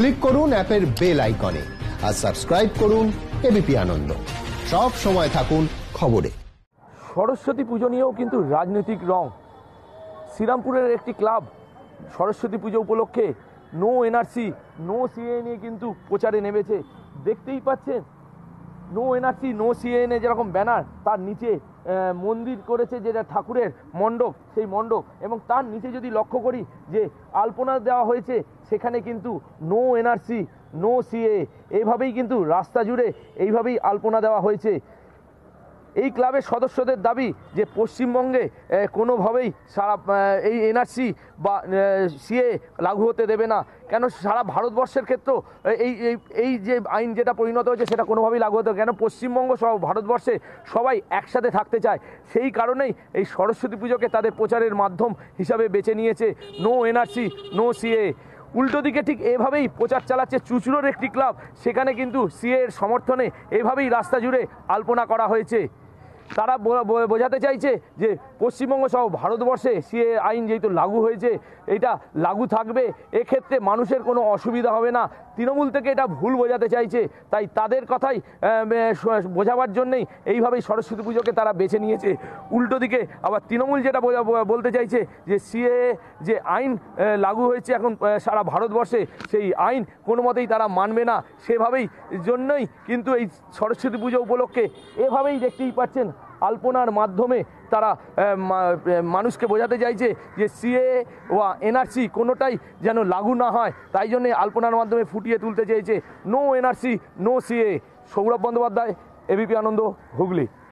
click করুন অ্যাপের bell আইকনে আর সাবস্ক্রাইব করুন এবিপি আনন্দ সব সময় থাকুন খবরে সরস্বতী পুজো নিয়েও কিন্তু রাজনৈতিক রং শ্রীরামপুরের একটি ক্লাব সরস্বতী পুজো উপলক্ষে নো এনআরসি নো সিএ নিয়ে কিন্তু প্রচারে নেমেছে দেখতেই পাচ্ছেন নো এনআরসি নো সিএনএ যেরকম ব্যানার তার নিচে মন্দির করেছে যেটা ঠাকুরের মণ্ডপ সেই মণ্ডপ এবং তার নিচে যদি লক্ষ্য করি যে আলপনা দেওয়া হয়েছে সেখানে কিন্তু নো এনআরসি নো সিএ এইভাবেই কিন্তু রাস্তা জুড়ে এইভাবেই আলপনা দেওয়া হয়েছে এই ক্লাবের সদস্যদের দাবি যে পশ্চিমবঙ্গে কোনোভাবেই সারা এই এনআরসি বা সিএ লাগু হতে দেবে না কেন সারা ভারতবর্ষের ক্ষেত্রেও এই এই যে আইন যেটা পরিণত হয়েছে সেটা কোনোভাবেই লাগু হতে কেন পশ্চিমবঙ্গ সহ ভারতবর্ষে সবাই একসাথে থাকতে চায় সেই কারণেই এই সরস্বতী পুজোকে তাদের প্রচারের মাধ্যম হিসাবে বেছে নিয়েছে নো এনআরসি নো সিএ উল্টো দিকে ঠিক এভাবেই প্রচার চালাচ্ছে চুচুরোর একটি ক্লাব সেখানে কিন্তু সিএর সমর্থনে এভাবেই রাস্তা জুড়ে আলপনা করা হয়েছে তারা বোঝাতে চাইছে যে পশ্চিমবঙ্গ সহ ভারতবর্ষে সে আইন যেহেতু লাগু হয়েছে এটা লাগু থাকবে এক্ষেত্রে মানুষের কোনো অসুবিধা হবে না তৃণমূল থেকে এটা ভুল বোঝাতে চাইছে তাই তাদের কথাই বোঝাবার জন্যেই এইভাবেই সরস্বতী পুজোকে তারা বেছে নিয়েছে উল্টো দিকে আবার তৃণমূল যেটা বলতে চাইছে যে সিএ যে আইন লাগু হয়েছে এখন সারা ভারতবর্ষে সেই আইন কোনো মতেই তারা মানবে না সেভাবেই জন্যই কিন্তু এই সরস্বতী পুজো উপলক্ষে এভাবেই দেখতেই পাচ্ছেন আলপনার মাধ্যমে তারা মানুষকে বোঝাতে চাইছে যে সিএ বা এনআরসি কোনোটাই যেন লাগু না হয় তাই জন্যে আলপনার মাধ্যমে ফুটিয়ে তুলতে চেয়েছে no NRC no CAA Sourav Bandyopadhyay ABP Ananda Hooghly